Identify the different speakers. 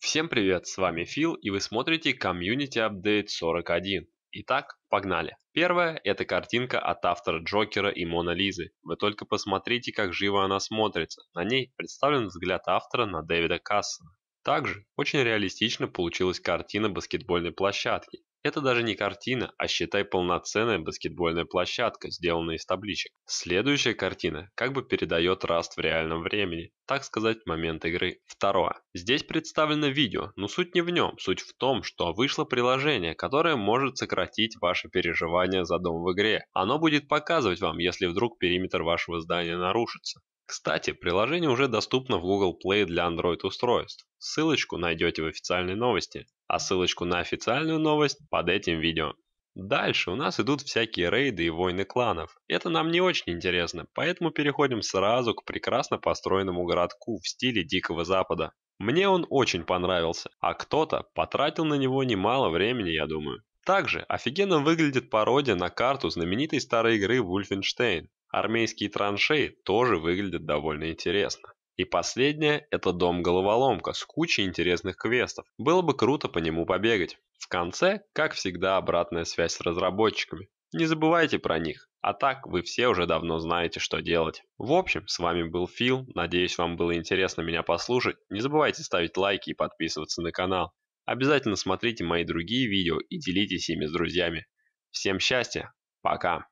Speaker 1: Всем привет, с вами Фил и вы смотрите Community Update 41. Итак, погнали. Первая – это картинка от автора Джокера и Мона Лизы. Вы только посмотрите, как живо она смотрится. На ней представлен взгляд автора на Дэвида Кассона. Также очень реалистично получилась картина баскетбольной площадки. Это даже не картина, а считай полноценная баскетбольная площадка, сделанная из табличек. Следующая картина как бы передает раст в реальном времени, так сказать, момент игры. Второе. Здесь представлено видео, но суть не в нем. Суть в том, что вышло приложение, которое может сократить ваши переживания за дом в игре. Оно будет показывать вам, если вдруг периметр вашего здания нарушится. Кстати, приложение уже доступно в Google Play для Android-устройств. Ссылочку найдете в официальной новости, а ссылочку на официальную новость под этим видео. Дальше у нас идут всякие рейды и войны кланов. Это нам не очень интересно, поэтому переходим сразу к прекрасно построенному городку в стиле Дикого Запада. Мне он очень понравился, а кто-то потратил на него немало времени, я думаю. Также офигенно выглядит пародия на карту знаменитой старой игры Wolfenstein. Армейские траншеи тоже выглядят довольно интересно. И последнее – это дом-головоломка с кучей интересных квестов. Было бы круто по нему побегать. В конце, как всегда, обратная связь с разработчиками. Не забывайте про них, а так вы все уже давно знаете, что делать. В общем, с вами был Фил, надеюсь, вам было интересно меня послушать. Не забывайте ставить лайки и подписываться на канал. Обязательно смотрите мои другие видео и делитесь ими с друзьями. Всем счастья, пока!